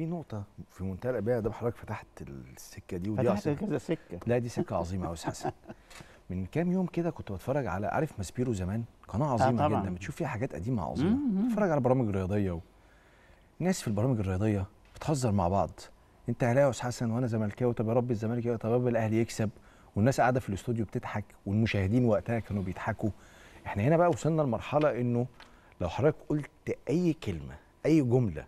في نقطه في منتهى الاباء ده حضرتك فتحت السكه دي ودي فتحت كذا سكه لا دي سكه عظيمه استاذ حسن من كام يوم كده كنت بتفرج على عارف ماسبيرو زمان قناه آه، عظيمه آه جدا بتشوف فيها حاجات قديمه عظيمه بتفرج على برامج رياضيه و... ناس في البرامج الرياضيه بتهزر مع بعض انت اهلاوي يا استاذ حسن وانا زملكاوي طب يا رب الزمالك طب يا رب الاهلي يكسب والناس قاعده في الاستوديو بتضحك والمشاهدين وقتها كانوا بيضحكوا احنا هنا بقى وصلنا لمرحله انه لو حضرتك قلت اي كلمه اي جمله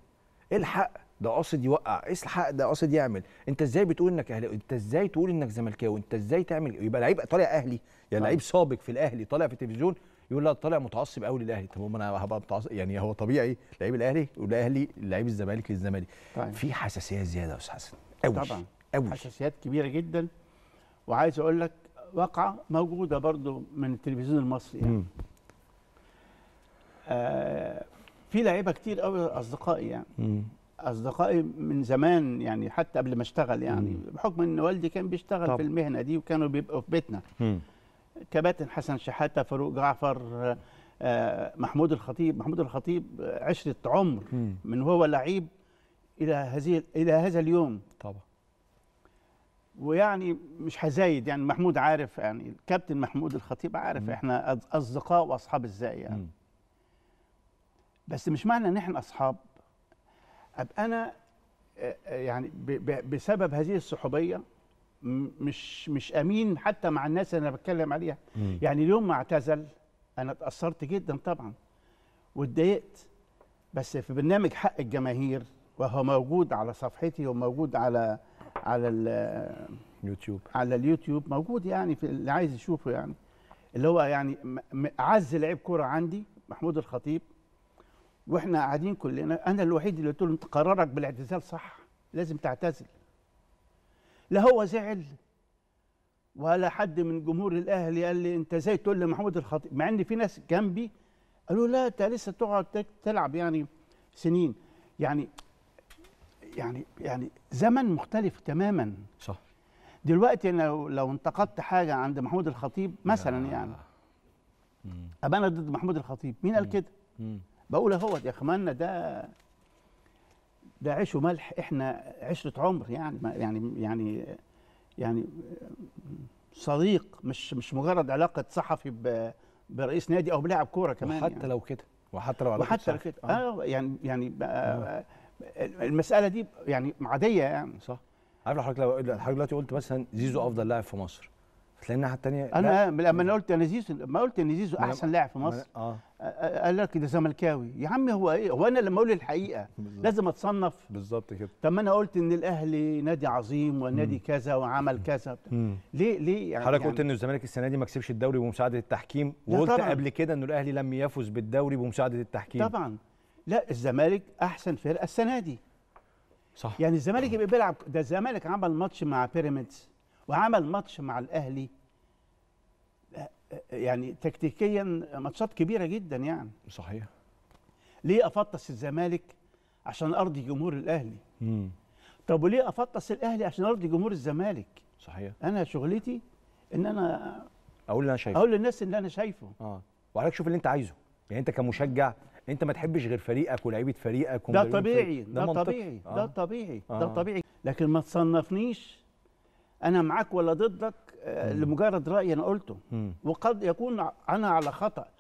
الحق ده قاصد يوقع اسحق ده قاصد يعمل انت ازاي بتقول انك اهلاوي انت ازاي تقول انك زملكاوي انت ازاي تعمل يبقى لعيب طالع اهلي يعني آه. لعيب سابق في الاهلي طالع في التلفزيون يقول لا طالع متعصب قوي للاهلي طب انا هبقى متعصب يعني هو طبيعي لعيب الاهلي والاهلي لعيب الزمالك للزمالك طيب. في حساسيه زياده يا استاذ حسن قوي طبعا قوي حساسيات كبيره جدا وعايز اقول لك واقعه موجوده برضو من التلفزيون المصري يعني. آه في لعيبه كتير قوي اصدقائي يعني م. اصدقائي من زمان يعني حتى قبل ما اشتغل يعني مم. بحكم ان والدي كان بيشتغل طب. في المهنه دي وكانوا بيبقوا في بيتنا كباتن حسن شحاته فاروق جعفر آه محمود الخطيب محمود الخطيب عشره عمر مم. من هو لعيب الى هذه الى هذا اليوم طبعا ويعني مش هزايد يعني محمود عارف يعني الكابتن محمود الخطيب عارف مم. احنا اصدقاء واصحاب ازاي يعني مم. بس مش معنى ان احنا اصحاب ابقى انا آه، آه، يعني بسبب هذه الصحوبيه مش مش امين حتى مع الناس اللي انا بتكلم عليها مم. يعني اليوم ما اعتزل انا اتاثرت جدا طبعا واتضايقت بس في برنامج حق الجماهير وهو موجود على صفحتي وموجود على على اليوتيوب على اليوتيوب موجود يعني في اللي عايز يشوفه يعني اللي هو يعني اعز لعيب كوره عندي محمود الخطيب واحنا قاعدين كلنا انا الوحيد اللي قلت له انت قرارك بالاعتزال صح لازم تعتزل لا هو زعل ولا حد من جمهور الاهلي قال لي انت ازاي تقول لمحمود الخطيب مع ان في ناس جنبي قالوا لا انت لسه تقعد تلعب يعني سنين يعني يعني يعني زمن مختلف تماما صح دلوقتي انا لو, لو انتقدت حاجه عند محمود الخطيب مثلا يعني ابقى انا ضد محمود الخطيب مين قال كده؟ بقول اهوت يا اخواننا ده ده عيش وملح احنا عشره عمر يعني يعني يعني يعني صديق مش مش مجرد علاقه صحفي برئيس نادي او بلاعب كوره كمان وحتى يعني. لو كده وحتى لو وحتى لو كده آه. اه يعني يعني آه. المساله دي يعني عاديه يعني صح عارف حضرتك لو حضرتك دلوقتي قلت مثلا زيزو افضل لاعب في مصر تلاقي الناحيه الثانيه انا لما انا قلت انا زيزو لما قلت ان زيزو احسن لاعب في مصر اه قال لك ده زملكاوي يا عم هو ايه هو انا لما اقول الحقيقه بالزبط. لازم اتصنف بالظبط كده طب ما انا قلت ان الاهلي نادي عظيم ونادي كذا وعمل كذا ليه ليه يعني حضرتك قلت يعني ان الزمالك السنه دي ما كسبش الدوري بمساعده التحكيم وقلت طبعًا. قبل كده ان الاهلي لم يفز بالدوري بمساعده التحكيم طبعا لا الزمالك احسن فرقه السنه دي صح يعني الزمالك يبقى بيلعب ده الزمالك عمل ماتش مع بيراميدز وعمل ماتش مع الاهلي يعني تكتيكيا ماتشات كبيره جدا يعني صحيح ليه افطس الزمالك عشان ارضي جمهور الاهلي مم. طب وليه افطس الاهلي عشان ارضي جمهور الزمالك صحيح انا شغلتي ان انا اقول اللي انا شايفه اقول للناس اللي انا شايفه اه وعليك شوف اللي انت عايزه يعني انت كمشجع انت ما تحبش غير فريقك ولاعيبه فريقك ده طبيعي ده, ده طبيعي ده آه. طبيعي ده آه. طبيعي لكن ما تصنفنيش انا معاك ولا ضدك آه، لمجرد راي انا قلته وقد يكون انا على خطا